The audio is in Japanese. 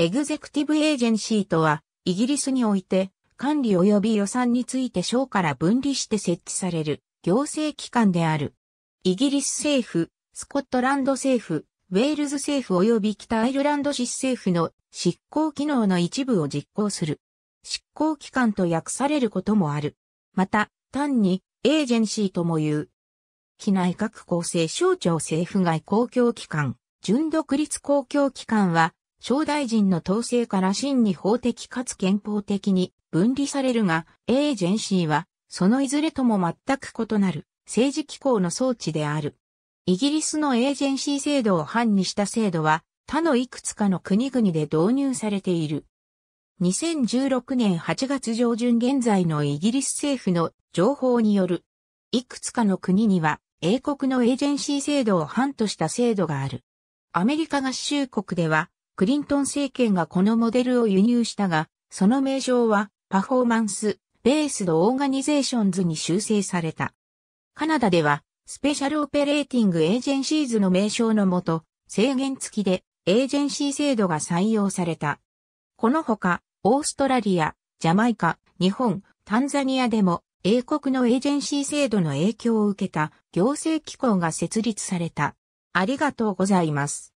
エグゼクティブエージェンシーとは、イギリスにおいて、管理及び予算について省から分離して設置される行政機関である。イギリス政府、スコットランド政府、ウェールズ政府及び北アイルランド市政府の執行機能の一部を実行する。執行機関と訳されることもある。また、単にエージェンシーとも言う。機内各構成省庁政府外公共機関、純独立公共機関は、小大臣の統制から真に法的かつ憲法的に分離されるが、エージェンシーは、そのいずれとも全く異なる政治機構の装置である。イギリスのエージェンシー制度を範にした制度は、他のいくつかの国々で導入されている。2016年8月上旬現在のイギリス政府の情報による、いくつかの国には英国のエージェンシー制度を範とした制度がある。アメリカ合衆国ではクリントン政権がこのモデルを輸入したが、その名称はパフォーマンス・ベースド・オーガニゼーションズに修正された。カナダでは、スペシャルオペレーティング・エージェンシーズの名称のもと、制限付きでエージェンシー制度が採用された。このほか、オーストラリア、ジャマイカ、日本、タンザニアでも、英国のエージェンシー制度の影響を受けた行政機構が設立された。ありがとうございます。